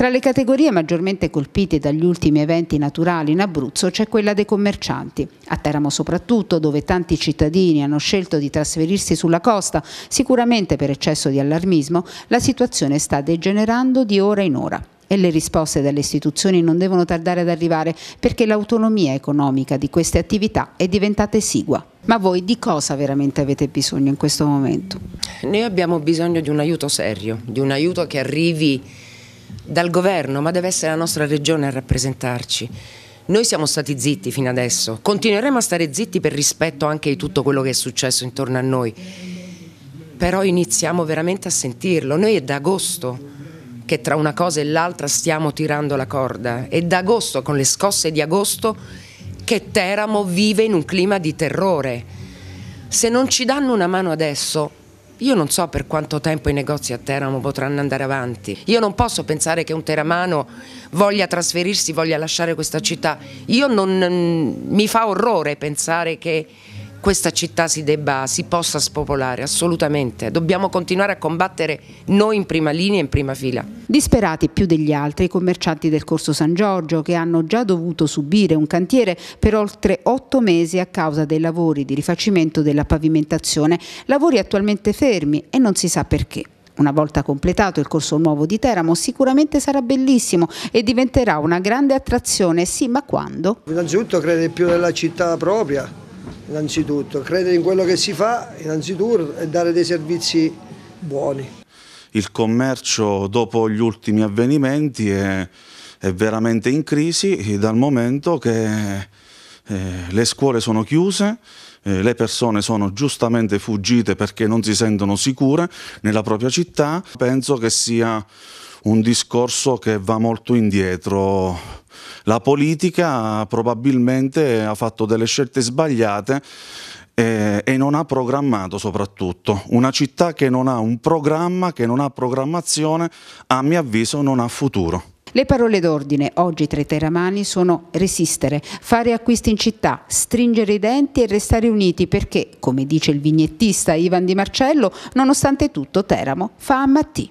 Tra le categorie maggiormente colpite dagli ultimi eventi naturali in Abruzzo c'è quella dei commercianti. A Teramo soprattutto, dove tanti cittadini hanno scelto di trasferirsi sulla costa, sicuramente per eccesso di allarmismo, la situazione sta degenerando di ora in ora e le risposte dalle istituzioni non devono tardare ad arrivare perché l'autonomia economica di queste attività è diventata esigua. Ma voi di cosa veramente avete bisogno in questo momento? Noi abbiamo bisogno di un aiuto serio, di un aiuto che arrivi dal governo, ma deve essere la nostra regione a rappresentarci. Noi siamo stati zitti fino adesso, continueremo a stare zitti per rispetto anche di tutto quello che è successo intorno a noi, però iniziamo veramente a sentirlo. Noi è da agosto che tra una cosa e l'altra stiamo tirando la corda, è da agosto, con le scosse di agosto, che Teramo vive in un clima di terrore. Se non ci danno una mano adesso, io non so per quanto tempo i negozi a Teramo potranno andare avanti. Io non posso pensare che un teramano voglia trasferirsi, voglia lasciare questa città. Io non, mm, mi fa orrore pensare che questa città si debba, si possa spopolare, assolutamente. Dobbiamo continuare a combattere noi in prima linea e in prima fila. Disperati più degli altri i commercianti del Corso San Giorgio che hanno già dovuto subire un cantiere per oltre otto mesi a causa dei lavori di rifacimento della pavimentazione, lavori attualmente fermi e non si sa perché. Una volta completato il corso nuovo di Teramo sicuramente sarà bellissimo e diventerà una grande attrazione, sì ma quando? Innanzitutto crede più nella città propria, innanzitutto, credere in quello che si fa innanzitutto e dare dei servizi buoni. Il commercio dopo gli ultimi avvenimenti è, è veramente in crisi eh, dal momento che eh, le scuole sono chiuse, eh, le persone sono giustamente fuggite perché non si sentono sicure nella propria città. Penso che sia un discorso che va molto indietro la politica probabilmente ha fatto delle scelte sbagliate eh, e non ha programmato soprattutto. Una città che non ha un programma, che non ha programmazione, a mio avviso non ha futuro. Le parole d'ordine oggi tra i teramani sono resistere, fare acquisti in città, stringere i denti e restare uniti perché, come dice il vignettista Ivan Di Marcello, nonostante tutto Teramo fa a mattì.